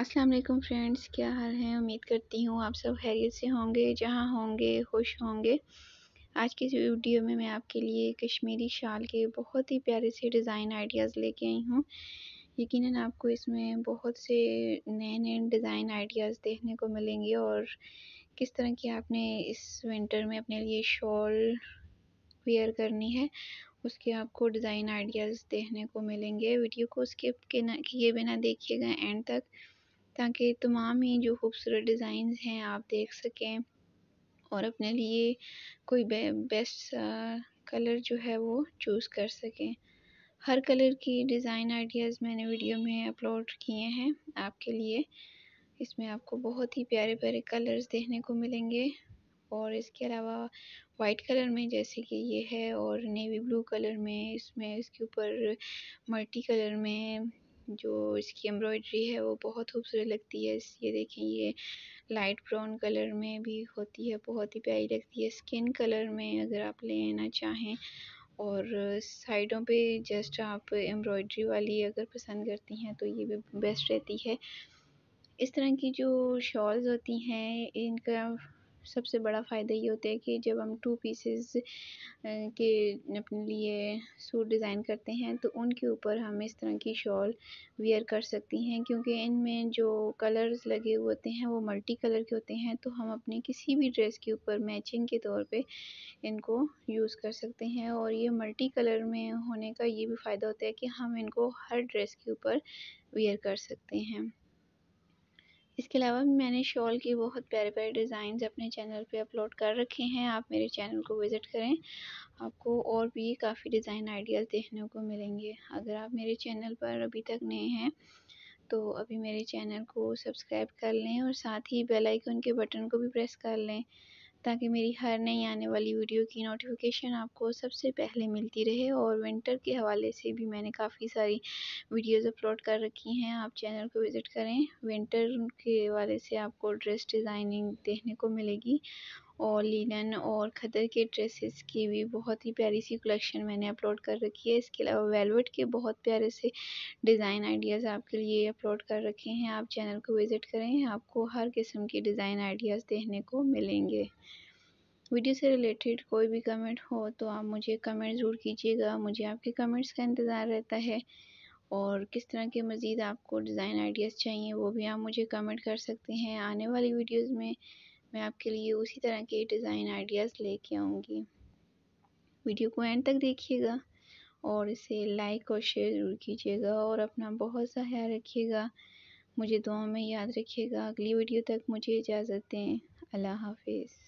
अस्सलाम वालेकुम फ्रेंड्स क्या हाल है उम्मीद करती हूँ आप सब खैरियत से होंगे जहाँ होंगे खुश होंगे आज की इस वीडियो में मैं आपके लिए कश्मीरी शाल के बहुत ही प्यारे से डिज़ाइन आइडियाज़ लेके आई हूँ यकीनन आपको इसमें बहुत से नए नए डिज़ाइन आइडियाज़ देखने को मिलेंगे और किस तरह की आपने इस विंटर में अपने लिए शॉल वेयर करनी है उसके आपको डिज़ाइन आइडियाज़ देखने को मिलेंगे वीडियो को स्किप किए बिना देखिएगा एंड तक ताकि तमाम ही जो खूबसूरत डिज़ाइन हैं आप देख सकें और अपने लिए कोई बे बेस्ट कलर जो है वो चूज़ कर सकें हर कलर की डिज़ाइन आइडियाज़ मैंने वीडियो में अपलोड किए हैं आपके लिए इसमें आपको बहुत ही प्यारे प्यारे कलर्स देखने को मिलेंगे और इसके अलावा वाइट कलर में जैसे कि ये है और नेवी ब्लू कलर में इसमें इसके ऊपर मल्टी कलर में जो इसकी एम्ब्रॉयडरी है वो बहुत खूबसूरत लगती है ये देखें ये लाइट ब्राउन कलर में भी होती है बहुत ही प्यारी लगती है स्किन कलर में अगर आप लेना चाहें और साइडों पे जस्ट आप एम्ब्रॉयडरी वाली अगर पसंद करती हैं तो ये भी बेस्ट रहती है इस तरह की जो शॉल्स होती हैं इनका सबसे बड़ा फ़ायदा ये होता है कि जब हम टू पीसेस के अपने लिए सूट डिज़ाइन करते हैं तो उनके ऊपर हम इस तरह की शॉल वियर कर सकती हैं क्योंकि इनमें जो कलर्स लगे हुए होते हैं वो मल्टी कलर के होते हैं तो हम अपने किसी भी ड्रेस के ऊपर मैचिंग के तौर पे इनको यूज़ कर सकते हैं और ये मल्टी कलर में होने का ये भी फ़ायदा होता है कि हम इनको हर ड्रेस के ऊपर वियर कर सकते हैं इसके अलावा मैंने शॉल की बहुत प्यारे प्यारे डिज़ाइन अपने चैनल पे अपलोड कर रखे हैं आप मेरे चैनल को विज़िट करें आपको और भी काफ़ी डिज़ाइन आइडियाज़ देखने को मिलेंगे अगर आप मेरे चैनल पर अभी तक नए हैं तो अभी मेरे चैनल को सब्सक्राइब कर लें और साथ ही बेल आइकन के बटन को भी प्रेस कर लें ताकि मेरी हर नई आने वाली वीडियो की नोटिफिकेशन आपको सबसे पहले मिलती रहे और विंटर के हवाले से भी मैंने काफ़ी सारी वीडियोस अपलोड कर रखी हैं आप चैनल को विज़िट करें विंटर के हवाले से आपको ड्रेस डिज़ाइनिंग देखने को मिलेगी और लिनन और खदर के ड्रेसेस की भी बहुत ही प्यारी सी कलेक्शन मैंने अपलोड कर रखी है इसके अलावा वेलवेट के बहुत प्यारे से डिज़ाइन आइडियाज़ आपके लिए अपलोड कर रखे हैं आप चैनल को विज़िट करें आपको हर किस्म के डिज़ाइन आइडियाज़ देखने को मिलेंगे वीडियो से रिलेटेड कोई भी कमेंट हो तो आप मुझे कमेंट ज़रूर कीजिएगा मुझे आपके कमेंट्स का इंतज़ार रहता है और किस तरह के मज़ीद आपको डिज़ाइन आइडियाज़ चाहिए वो भी आप मुझे कमेंट कर सकते हैं आने वाली वीडियोज़ में मैं आपके लिए उसी तरह के डिज़ाइन आइडियाज़ लेके आऊँगी वीडियो को एंड तक देखिएगा और इसे लाइक और शेयर ज़रूर कीजिएगा और अपना बहुत सा ख्याल रखिएगा मुझे दुआ में याद रखिएगा अगली वीडियो तक मुझे इजाज़त दें अल्लाह हाफिज़